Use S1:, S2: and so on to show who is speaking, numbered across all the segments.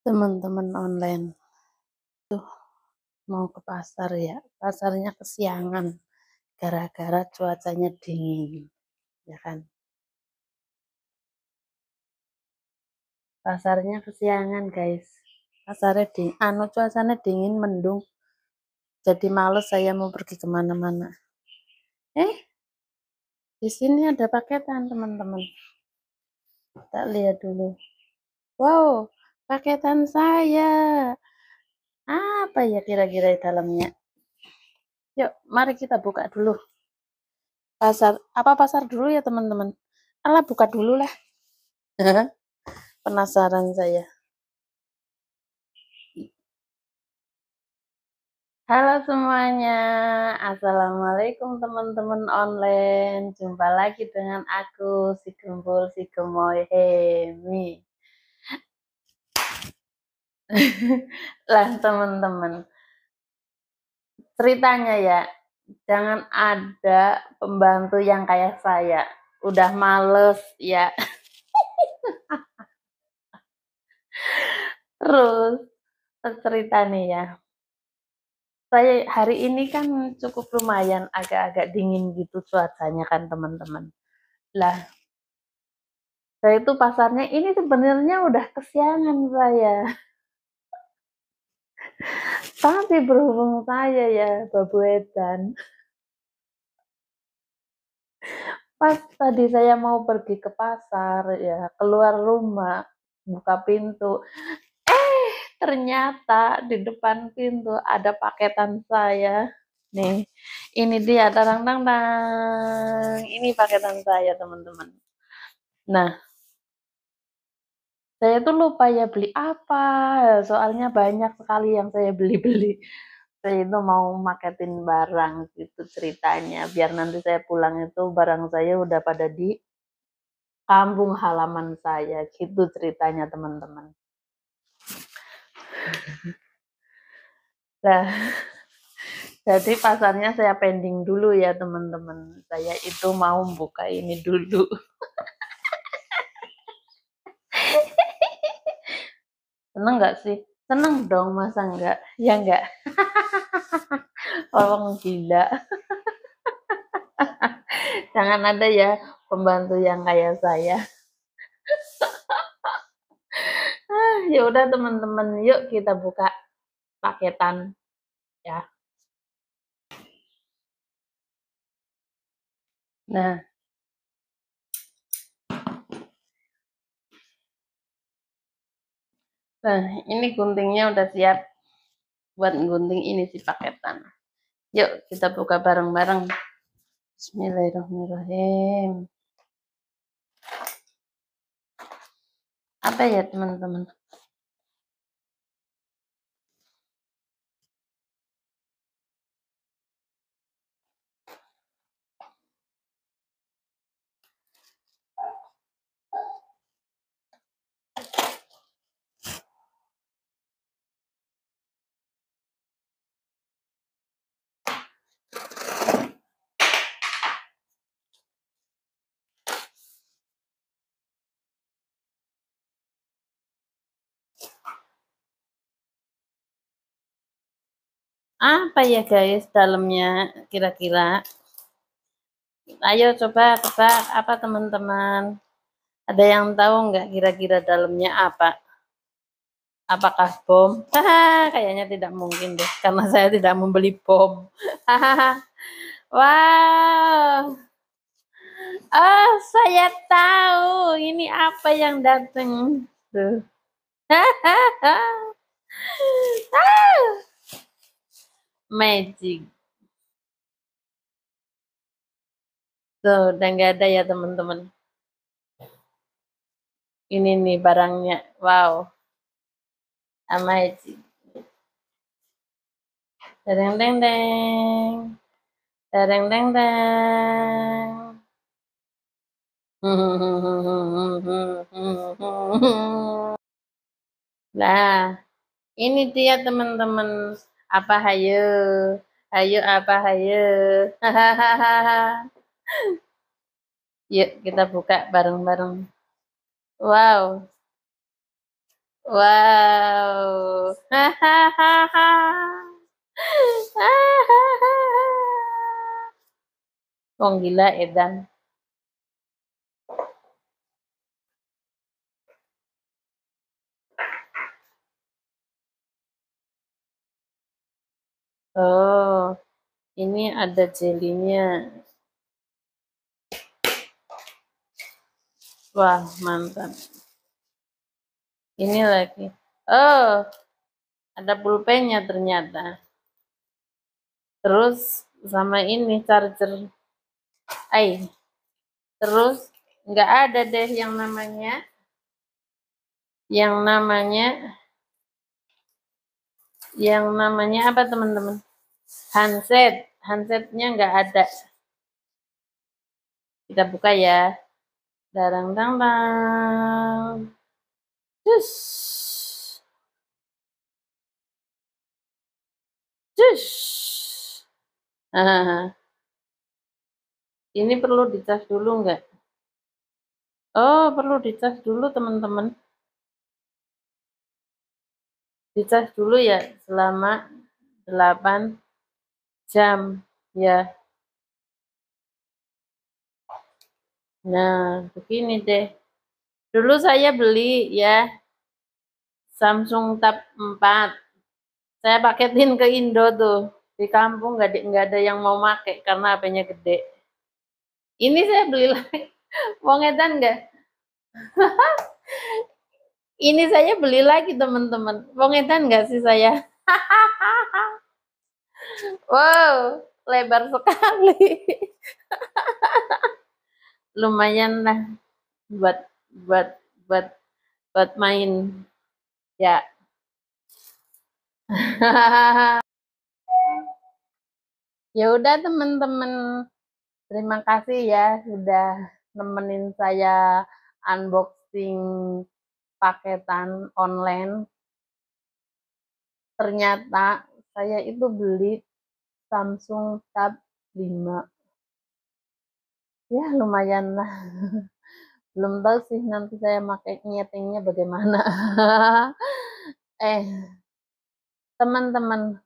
S1: teman-teman online tuh
S2: mau ke pasar ya pasarnya kesiangan gara-gara cuacanya dingin ya kan pasarnya kesiangan guys pasarnya dingin anu cuacanya dingin mendung
S1: jadi males saya mau pergi kemana-mana eh di sini ada paketan teman-teman
S2: tak lihat dulu
S1: wow paketan saya. Apa ya kira-kira di dalamnya? Yuk, mari kita buka dulu.
S2: Pasar, apa pasar dulu ya teman-teman? Alah, buka dulu lah. Penasaran saya. Halo semuanya, Assalamualaikum teman-teman online
S1: Jumpa lagi dengan aku, si Gembul, si Gemoy Hemi lah teman-teman ceritanya ya jangan ada pembantu yang kayak saya udah males ya terus cerita nih ya saya hari ini kan cukup lumayan agak-agak dingin gitu cuacanya kan teman-teman lah saya itu pasarnya ini sebenarnya
S2: udah kesiangan saya tapi berhubung saya ya babu edan.
S1: Pas tadi saya mau pergi ke pasar ya, keluar rumah, buka pintu. Eh, ternyata di depan pintu ada paketan saya. Nih, ini dia, tang tang Ini paketan saya, teman-teman. Nah, saya tuh lupa ya beli apa soalnya banyak sekali yang saya beli-beli saya itu mau maketin barang gitu ceritanya biar nanti saya pulang itu barang saya udah pada di kampung halaman saya gitu ceritanya teman-teman nah jadi pasarnya saya pending dulu ya teman-teman saya itu mau buka ini dulu Seneng gak sih? Seneng dong, masa enggak? Ya enggak. Orang gila. Jangan ada ya pembantu yang kayak saya.
S2: ya udah teman-teman, yuk kita buka paketan ya. Nah, Nah, ini guntingnya udah siap buat gunting ini si paketan.
S1: Yuk, kita buka bareng-bareng.
S2: Bismillahirrahmanirrahim. Apa ya, teman-teman? Apa ya guys dalamnya kira-kira?
S1: Ayo coba tebak apa teman-teman? Ada yang tahu nggak kira-kira dalamnya apa? Apakah bom? kayaknya tidak mungkin deh karena saya tidak membeli bom. wow. Oh, saya tahu ini apa yang datang.
S2: Tuh. Ah. Magic. Tuh, udah nggak ada ya teman-teman. Ini nih
S1: barangnya. Wow. Amazing. Dereng deng deng. Dereng deng deng. Nah, ini dia teman-teman apa hayo hayo apa hayo yuk kita buka bareng-bareng wow wow hahaha
S2: hahaha Wong gila Edan Oh, ini ada jelinya. Wah, mantap.
S1: Ini lagi. Oh, ada pulpennya ternyata. Terus sama ini charger. Ay. Terus nggak ada deh yang namanya yang namanya yang namanya apa teman-teman? Handset. Handsetnya nggak ada.
S2: Kita buka ya. Darang dang dang. jus Ini perlu dicas dulu nggak? Oh, perlu dicas dulu teman-teman dicas dulu ya selama 8 jam ya nah begini deh dulu saya beli
S1: ya Samsung Tab 4 saya paketin ke Indo tuh di kampung nggak ada, nggak ada yang mau make karena apanya gede ini saya beli lagi mau ngetan nggak Ini saya beli lagi teman-teman. Pengetan nggak sih saya? wow, lebar sekali. Lumayan lah buat buat buat buat
S2: main ya. ya udah teman-teman terima kasih
S1: ya sudah nemenin saya unboxing
S2: paketan online ternyata saya itu beli Samsung Tab 5
S1: ya lumayan lah belum tahu sih nanti saya pakai nyetingnya bagaimana eh teman-teman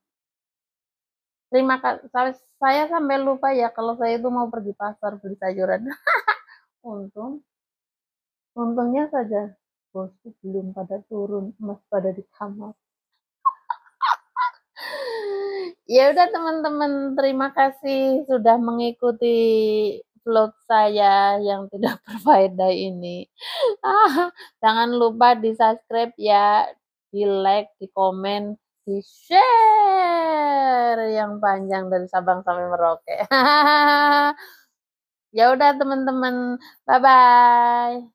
S1: terima kasih saya sampai lupa ya kalau saya itu mau pergi pasar beli sayuran untung untungnya saja bos belum pada turun mas pada di kamar ya udah teman-teman terima kasih sudah mengikuti vlog saya yang tidak berfaedah ini ah, jangan lupa di subscribe ya di like di komen di share yang panjang dari Sabang sampai Merauke ya udah teman-teman bye bye